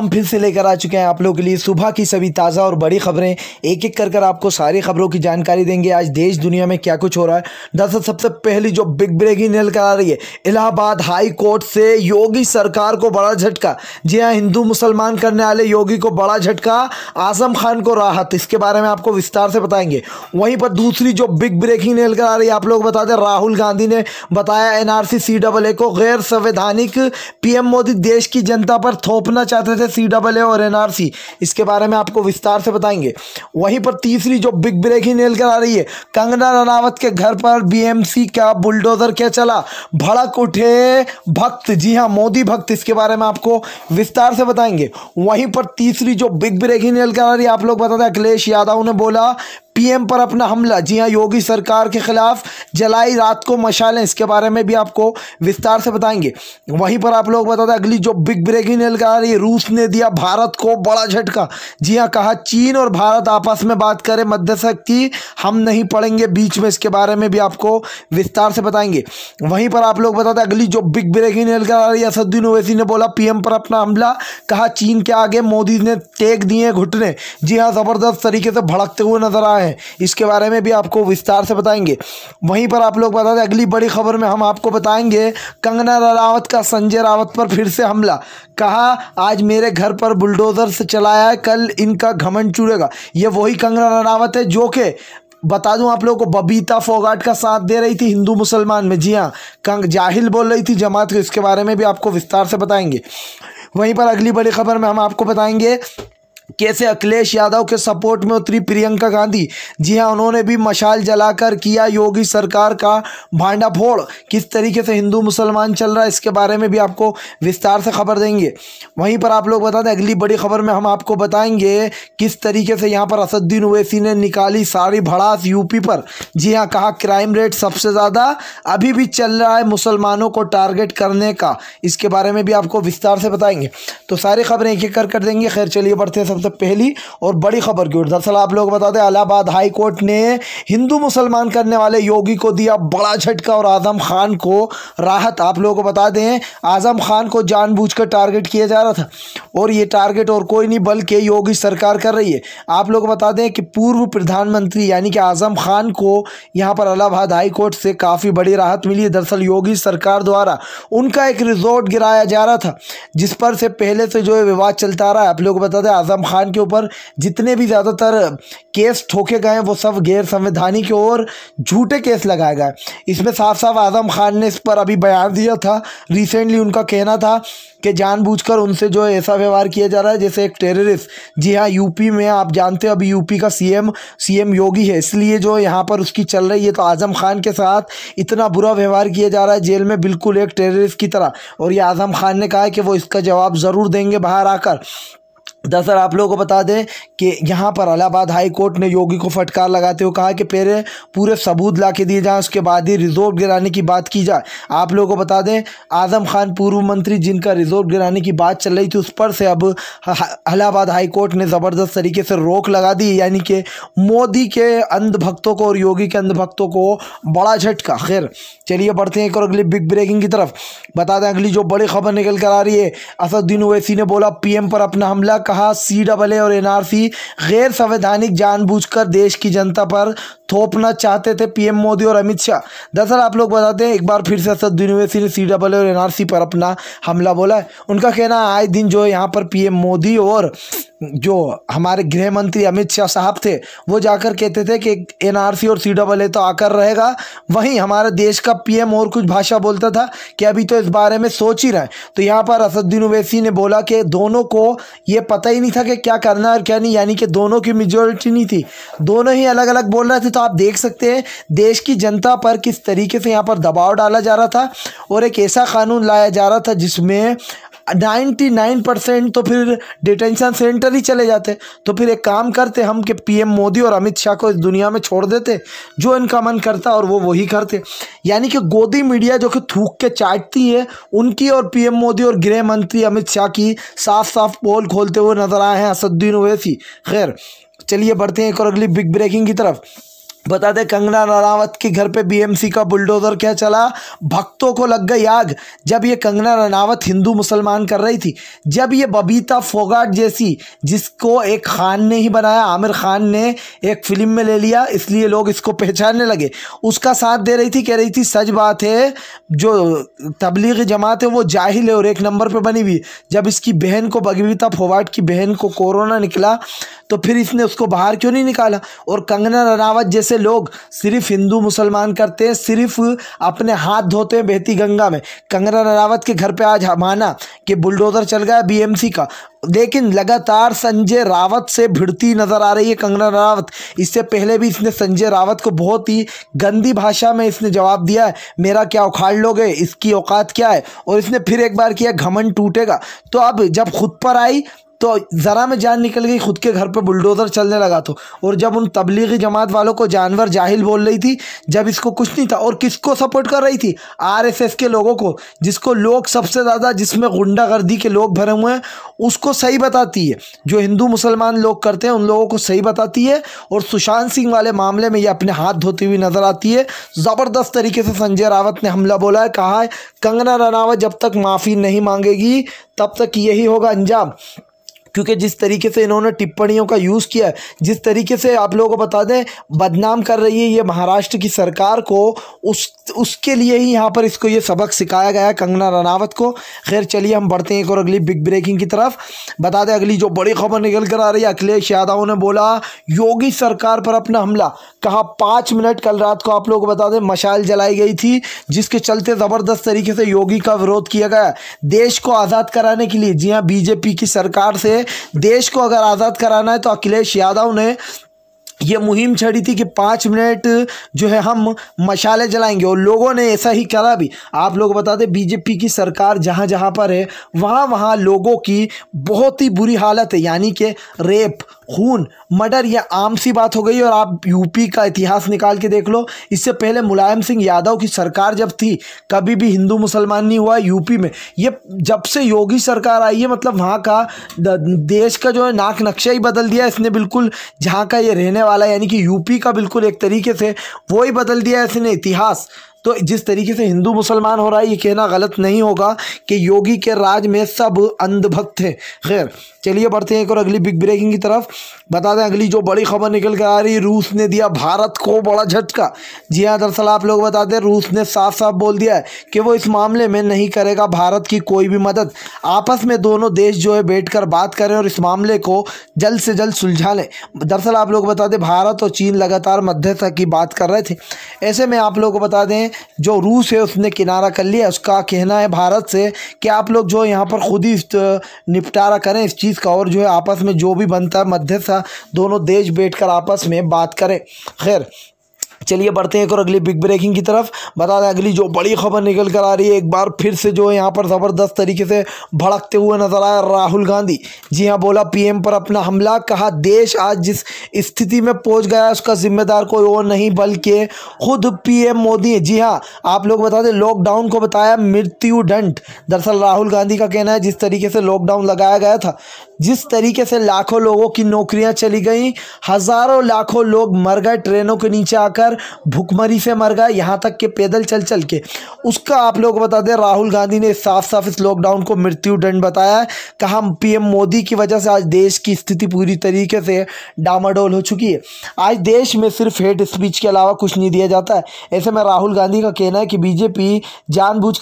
हम फिर से लेकर आ चुके हैं आप लोगों के लिए सुबह की सभी ताज़ा और बड़ी खबरें एक एक कर कर आपको सारी खबरों की जानकारी देंगे आज देश दुनिया में क्या कुछ हो रहा है दरअसल सबसे पहली जो बिग ब्रेकिंग न्यूज करा रही है इलाहाबाद हाई कोर्ट से योगी सरकार को बड़ा झटका जी हाँ हिंदू मुसलमान करने वाले योगी को बड़ा झटका आजम खान को राहत इसके बारे में आपको विस्तार से बताएंगे वहीं पर दूसरी जो बिग ब्रेकिंग न्यूज करा रही है आप लोग बता दें राहुल गांधी ने बताया एनआरसी सी डबल ए को गैर संवैधानिक पीएम मोदी देश की जनता पर थोपना चाहते थे सी डबल ए और एनआरसी इसके बारे में आपको विस्तार से बताएंगे वहीं पर तीसरी जो बिग ब्रेक ही नेल कर आ रही है कंगना रनावत के घर पर बीएमसी का बुलडोजर क्या चला भड़क उठे भक्त जी हां मोदी भक्त इसके बारे में आपको विस्तार से बताएंगे वहीं पर तीसरी जो बिग ब्रेक ही नेल कर आ रही है आप लोग बता दें अखिलेश यादव ने बोला पीएम पर अपना हमला जी हाँ योगी सरकार के खिलाफ जलाई रात को मशालें इसके बारे में भी आपको विस्तार से बताएंगे वहीं पर आप लोग बता दें अगली जो बिग ब्रेकिंग आ रही है रूस ने दिया भारत को बड़ा झटका जी हाँ कहा चीन और भारत आपस में बात करें मध्यशक्ति हम नहीं पढ़ेंगे बीच में इसके बारे में भी आपको विस्तार से बताएंगे वहीं पर आप लोग बता दें अगली जो बिग ब्रेकिंग निकल आ रही है असदुद्दीन ओवैसी ने बोला पी पर अपना हमला कहा चीन के आगे मोदी ने टेक दिए घुटने जी हाँ ज़बरदस्त तरीके से भड़कते हुए नजर आए हैं इसके बारे में भी आपको विस्तार से बताएंगे वहीं पर आप लोग बता दें अगली बड़ी खबर में हम आपको बताएंगे कंगना रावत का संजय रावत पर फिर से हमला कहा आज मेरे घर पर बुलडोज़र से चलाया है कल इनका घमंड चूड़ेगा ये वही कंगना रावत है जो के बता दूं आप लोगों को बबीता फोगाट का साथ दे रही थी हिंदू मुसलमान में जी हाँ कंग जाहिल बोल रही थी जमात को इसके बारे में भी आपको विस्तार से बताएंगे वहीं पर अगली बड़ी खबर में हम आपको बताएंगे कैसे अखिलेश यादव के सपोर्ट में उतरी प्रियंका गांधी जी हां उन्होंने भी मशाल जलाकर किया योगी सरकार का भांडाफोड़ किस तरीके से हिंदू मुसलमान चल रहा है इसके बारे में भी आपको विस्तार से खबर देंगे वहीं पर आप लोग बता दें अगली बड़ी खबर में हम आपको बताएंगे किस तरीके से यहाँ पर असद्दीन ओवैसी ने निकाली सारी भड़ास यूपी पर जी हाँ कहा क्राइम रेट सबसे ज़्यादा अभी भी चल रहा है मुसलमानों को टारगेट करने का इसके बारे में भी आपको विस्तार से बताएंगे तो सारी खबरें एक एक कर कर देंगे खैर चलिए बढ़ते हैं सब सबसे पहली और बड़ी खबर की दरअसल आप लोग बता दें अलाहाबाद हाई कोर्ट ने हिंदू मुसलमान करने वाले योगी को दिया बड़ा झटका और आजम खान को राहत आप लोगों को बता दें आजम खान को जानबूझकर टारगेट किया जा रहा था और ये टारगेट और कोई नहीं बल्कि योगी सरकार कर रही है आप लोग बता दें कि पूर्व प्रधानमंत्री यानी कि आजम खान को यहाँ पर अलाहाबाद हाई कोर्ट से काफ़ी बड़ी राहत मिली है दरअसल योगी सरकार द्वारा उनका एक रिजॉर्ट गिराया जा रहा था जिस पर से पहले से जो विवाद चलता रहा है आप लोग बता दें आजम खान के ऊपर जितने भी ज़्यादातर केस ठोके गए हैं वो सब गैर संवैधानिक और झूठे केस लगाए गए इसमें साफ साफ आजम खान ने इस पर अभी बयान दिया था रिसेंटली उनका कहना था कि जानबूझकर उनसे जो ऐसा व्यवहार किया जा रहा है जैसे एक टेररिस्ट जी हाँ यूपी में आप जानते हो अभी यूपी का सीएम सीएम योगी है इसलिए जो यहाँ पर उसकी चल रही है तो आजम खान के साथ इतना बुरा व्यवहार किया जा रहा है जेल में बिल्कुल एक टेररिस्ट की तरह और ये आजम खान ने कहा है कि वो इसका जवाब ज़रूर देंगे बाहर आकर दरअसल तो आप लोगों को बता दें कि यहाँ पर अलाहाबाद हाई कोर्ट ने योगी को फटकार लगाते हुए कहा कि पहले पूरे सबूत ला के दिए जाएँ उसके बाद ही रिजोर्ट गिराने की बात की जाए आप लोगों को बता दें आज़म खान पूर्व मंत्री जिनका रिजोर्ट गिराने की बात चल रही थी उस पर से अब इलाहाबाद हाई कोर्ट ने ज़बरदस्त तरीके से रोक लगा दी यानी कि मोदी के अंधभक्तों को और योगी के अंधभक्तों को बड़ा झटका खैर चलिए बढ़ते हैं एक और अगली बिग ब्रेकिंग की तरफ बता दें अगली जो बड़ी खबर निकल कर आ रही है असदुद्दीन ओवैसी ने बोला पी पर अपना हमला कहा सी डबल ए और एनआरसी गैर संवैधानिक जानबूझकर देश की जनता पर थोपना चाहते थे पीएम मोदी और अमित शाह दरअसल आप लोग बताते हैं एक बार फिर से असद यूनिवर्सिटी ने सी डबल और एनआरसी पर अपना हमला बोला है उनका कहना है आए दिन जो है यहाँ पर पीएम मोदी और जो हमारे गृह मंत्री अमित शाह साहब थे वो जाकर कहते थे कि एनआरसी और सी डबल ए तो आकर रहेगा वहीं हमारे देश का पीएम और कुछ भाषा बोलता था कि अभी तो इस बारे में सोच ही रहे तो यहाँ पर असदुद्दीन अवैसी ने बोला कि दोनों को ये पता ही नहीं था कि क्या करना और क्या नहीं यानी कि दोनों की मेजोरिटी नहीं थी दोनों ही अलग अलग बोल रहे थे तो आप देख सकते हैं देश की जनता पर किस तरीके से यहाँ पर दबाव डाला जा रहा था और एक ऐसा कानून लाया जा रहा था जिसमें नाइन्टी नाइन परसेंट तो फिर डिटेंशन सेंटर ही चले जाते तो फिर एक काम करते हम कि पीएम मोदी और अमित शाह को इस दुनिया में छोड़ देते जो इनका मन करता और वो वही करते यानी कि गोदी मीडिया जो कि थूक के चाटती है उनकी और पीएम मोदी और गृह मंत्री अमित शाह की साफ साफ पोल खोलते हुए नजर आए हैं असद्दीन ओवैसी खैर चलिए बढ़ते हैं एक और अगली बिग ब्रेकिंग की तरफ बता दें कंगना रनावत के घर पे बीएमसी का बुलडोजर क्या चला भक्तों को लग गई आग जब ये कंगना रनावत हिंदू मुसलमान कर रही थी जब ये बबीता फोगाट जैसी जिसको एक खान ने ही बनाया आमिर खान ने एक फिल्म में ले लिया इसलिए लोग इसको पहचानने लगे उसका साथ दे रही थी कह रही थी सच बात है जो तबलीगी जमात है वो जाहिल है और एक नंबर पर बनी हुई जब इसकी बहन को बबीता फोगाट की बहन को कोरोना निकला तो फिर इसने उसको बाहर क्यों नहीं निकाला और कंगना रनावत जैसे लोग सिर्फ हिंदू मुसलमान करते हैं सिर्फ अपने हाथ धोते हैं बहती गंगा में कंगना रनावत के घर पर आज माना कि बुलडोज़र चल गया बीएमसी का लेकिन लगातार संजय रावत से भिड़ती नज़र आ रही है कंगना रावत इससे पहले भी इसने संजय रावत को बहुत ही गंदी भाषा में इसने जवाब दिया है मेरा क्या उखाड़ लोगे इसकी औकात क्या है और इसने फिर एक बार किया घमन टूटेगा तो अब जब खुद पर आई तो ज़रा में जान निकल गई खुद के घर पर बुलडोज़र चलने लगा तो और जब उन तबलीगी जमात वालों को जानवर जाहिल बोल रही थी जब इसको कुछ नहीं था और किसको सपोर्ट कर रही थी आरएसएस के लोगों को जिसको लोग सबसे ज़्यादा जिसमें गुंडागर्दी के लोग भरे हुए हैं उसको सही बताती है जो हिंदू मुसलमान लोग करते हैं उन लोगों को सही बताती है और सुशांत सिंह वाले मामले में ये अपने हाथ धोती हुई नज़र आती है ज़बरदस्त तरीके से संजय रावत ने हमला बोला है कहा है कंगना रनावत जब तक माफ़ी नहीं मांगेगी तब तक यही होगा अंजाम क्योंकि जिस तरीके से इन्होंने टिप्पणियों का यूज़ किया जिस तरीके से आप लोगों को बता दें बदनाम कर रही है ये महाराष्ट्र की सरकार को उस उसके लिए ही यहाँ पर इसको ये सबक सिखाया गया कंगना रनावत को खैर चलिए हम बढ़ते हैं एक और अगली बिग ब्रेकिंग की तरफ बता दें अगली जो बड़ी खबर निकल कर आ रही है अखिलेश यादव ने बोला योगी सरकार पर अपना हमला कहा पाँच मिनट कल रात को आप लोग बता दें मशाल जलाई गई थी जिसके चलते ज़बरदस्त तरीके से योगी का विरोध किया गया देश को आज़ाद कराने के लिए जी हाँ बीजेपी की सरकार से देश को अगर आज़ाद कराना है तो अखिलेश यादव ने ये मुहिम छड़ी थी कि पाँच मिनट जो है हम मशाले जलाएंगे और लोगों ने ऐसा ही करा भी आप लोग बता दें बीजेपी की सरकार जहाँ जहाँ पर है वहाँ वहाँ लोगों की बहुत ही बुरी हालत है यानी कि रेप खून मर्डर यह आम सी बात हो गई और आप यूपी का इतिहास निकाल के देख लो इससे पहले मुलायम सिंह यादव की सरकार जब थी कभी भी हिंदू मुसलमान नहीं हुआ यूपी में ये जब से योगी सरकार आई है मतलब वहाँ का देश का जो है नाक नक्शा ही बदल दिया इसने बिल्कुल जहाँ का ये रहने वाला यानी कि यूपी का बिल्कुल एक तरीके से वो ही बदल दिया है इसने इतिहास तो जिस तरीके से हिंदू मुसलमान हो रहा है ये कहना गलत नहीं होगा कि योगी के राज में सब अंधभक्त हैं खैर चलिए बढ़ते हैं एक और अगली बिग ब्रेकिंग की तरफ बता दें अगली जो बड़ी खबर निकल कर आ रही रूस ने दिया भारत को बड़ा झटका जी हाँ दरअसल आप लोग बता दें रूस ने साफ साफ बोल दिया है कि वो इस मामले में नहीं करेगा भारत की कोई भी मदद आपस में दोनों देश जो है बैठ कर बात करें और इस मामले को जल्द से जल्द सुलझा लें दरअसल आप लोग बता दें भारत और चीन लगातार मध्यस्थता की बात कर रहे थे ऐसे में आप लोग को बता दें जो रूस है उसने किनारा कर लिया उसका कहना है भारत से कि आप लोग जो यहाँ पर खुद ही निपटारा करें इस चीज़ का और जो है आपस में जो भी बनता है मध्यस्थ दोनों देश बैठकर आपस में बात करें खैर चलिए बढ़ते हैं एक और अगली बिग ब्रेकिंग की तरफ बता दें अगली जो बड़ी खबर निकल कर आ रही है एक बार फिर से जो है यहाँ पर ज़बरदस्त तरीके से भड़कते हुए नजर आया राहुल गांधी जी हाँ बोला पीएम पर अपना हमला कहा देश आज जिस स्थिति में पहुँच गया उसका जिम्मेदार कोई और नहीं बल्कि खुद पी मोदी जी हाँ आप लोग बता दें लॉकडाउन को बताया मृत्यु दंड दरअसल राहुल गांधी का कहना है जिस तरीके से लॉकडाउन लगाया गया था जिस तरीके से लाखों लोगों की नौकरियां चली गई हज़ारों लाखों लोग मर गए ट्रेनों के नीचे आकर मर भुखमरी से मर गया यहाँ तक के पैदल चल चल के उसका आप लोग बता दें राहुल गांधी ने साफ साफ इस लॉकडाउन को मृत्यु दंड बताया कहा पीएम मोदी की वजह से आज देश की स्थिति पूरी तरीके से डामाडोल हो चुकी है आज देश में सिर्फ हेट स्पीच के अलावा कुछ नहीं दिया जाता है ऐसे में राहुल गांधी का कहना है कि बीजेपी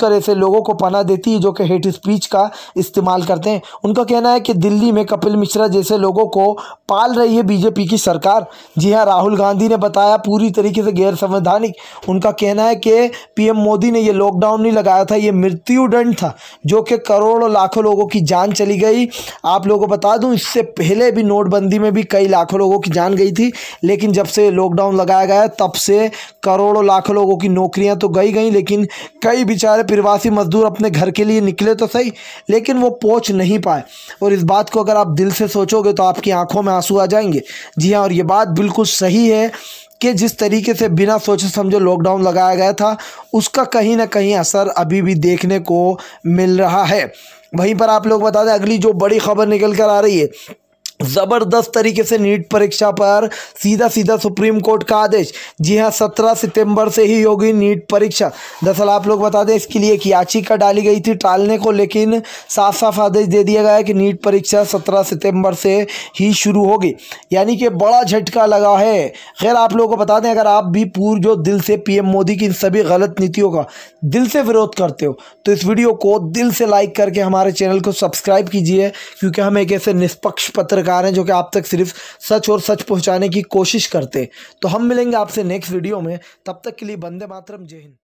कर ऐसे लोगों को पना देती है जो कि हेट स्पीच का इस्तेमाल करते हैं उनका कहना है कि दिल्ली में कपिल मिश्रा जैसे लोगों को पाल रही है बीजेपी की सरकार जी हाँ राहुल गांधी ने बताया पूरी तरीके तरीके से गैर संवैधानिक उनका कहना है कि पीएम मोदी ने ये लॉकडाउन नहीं लगाया था ये मृत्युदंड था जो कि करोड़ों लाखों लोगों की जान चली गई आप लोगों को बता दूं इससे पहले भी नोटबंदी में भी कई लाखों लोगों की जान गई थी लेकिन जब से लॉकडाउन लगाया गया तब से करोड़ों लाखों लोगों की नौकरियाँ तो गई गई लेकिन कई बेचारे प्रवासी मजदूर अपने घर के लिए निकले तो सही लेकिन वो पहुँच नहीं पाए और इस बात को अगर आप दिल से सोचोगे तो आपकी आंखों में आंसू आ जाएंगे जी हाँ और ये बात बिल्कुल सही है कि जिस तरीके से बिना सोचे समझे लॉकडाउन लगाया गया था उसका कहीं ना कहीं असर अभी भी देखने को मिल रहा है वहीं पर आप लोग बता दें अगली जो बड़ी खबर निकल कर आ रही है ज़बरदस्त तरीके से नीट परीक्षा पर सीधा सीधा सुप्रीम कोर्ट का आदेश जी हाँ सत्रह सितंबर से ही होगी नीट परीक्षा दरअसल आप लोग बता दें इसके लिए एक याचिका डाली गई थी टालने को लेकिन साफ साफ आदेश दे दिया गया कि नीट परीक्षा सत्रह सितंबर से ही शुरू होगी यानी कि बड़ा झटका लगा है खैर आप लोगों को बता दें अगर आप भी पूर्व जो दिल से पी मोदी की इन सभी गलत नीतियों का दिल से विरोध करते हो तो इस वीडियो को दिल से लाइक करके हमारे चैनल को सब्सक्राइब कीजिए क्योंकि हम एक ऐसे निष्पक्ष पत्र पत्रकार हैं जो कि आप तक सिर्फ सच और सच पहुंचाने की कोशिश करते तो हम मिलेंगे आपसे नेक्स्ट वीडियो में तब तक के लिए बंदे मातरम जय हिंद